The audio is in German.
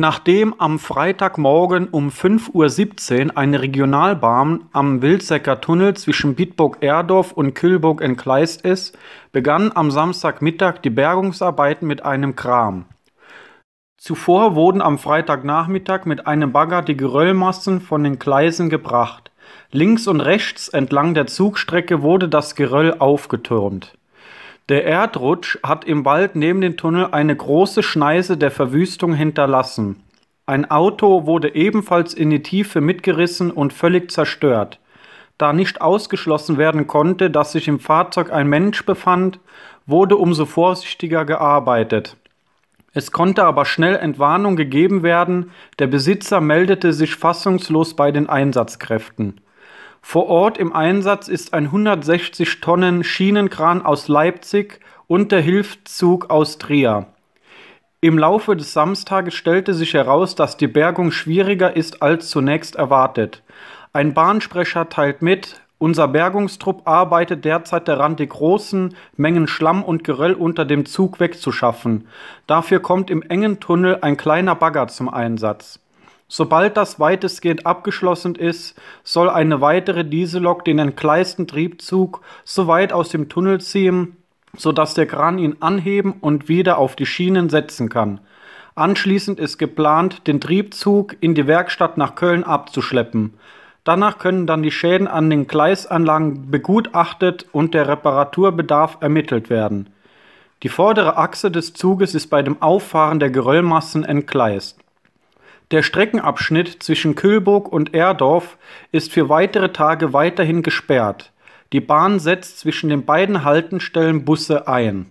Nachdem am Freitagmorgen um 5.17 Uhr eine Regionalbahn am Wilzecker Tunnel zwischen Bitburg-Erdorf und Kühlburg entgleist ist, begannen am Samstagmittag die Bergungsarbeiten mit einem Kram. Zuvor wurden am Freitagnachmittag mit einem Bagger die Geröllmassen von den Gleisen gebracht. Links und rechts entlang der Zugstrecke wurde das Geröll aufgetürmt. Der Erdrutsch hat im Wald neben dem Tunnel eine große Schneise der Verwüstung hinterlassen. Ein Auto wurde ebenfalls in die Tiefe mitgerissen und völlig zerstört. Da nicht ausgeschlossen werden konnte, dass sich im Fahrzeug ein Mensch befand, wurde umso vorsichtiger gearbeitet. Es konnte aber schnell Entwarnung gegeben werden, der Besitzer meldete sich fassungslos bei den Einsatzkräften. Vor Ort im Einsatz ist ein 160 Tonnen Schienenkran aus Leipzig und der Hilfszug aus Trier. Im Laufe des Samstages stellte sich heraus, dass die Bergung schwieriger ist als zunächst erwartet. Ein Bahnsprecher teilt mit, unser Bergungstrupp arbeitet derzeit daran, die großen Mengen Schlamm und Geröll unter dem Zug wegzuschaffen. Dafür kommt im engen Tunnel ein kleiner Bagger zum Einsatz. Sobald das weitestgehend abgeschlossen ist, soll eine weitere Diesellok den entgleisten Triebzug so weit aus dem Tunnel ziehen, sodass der Kran ihn anheben und wieder auf die Schienen setzen kann. Anschließend ist geplant, den Triebzug in die Werkstatt nach Köln abzuschleppen. Danach können dann die Schäden an den Gleisanlagen begutachtet und der Reparaturbedarf ermittelt werden. Die vordere Achse des Zuges ist bei dem Auffahren der Geröllmassen entgleist. Der Streckenabschnitt zwischen Kühlburg und Erdorf ist für weitere Tage weiterhin gesperrt. Die Bahn setzt zwischen den beiden Haltestellen Busse ein.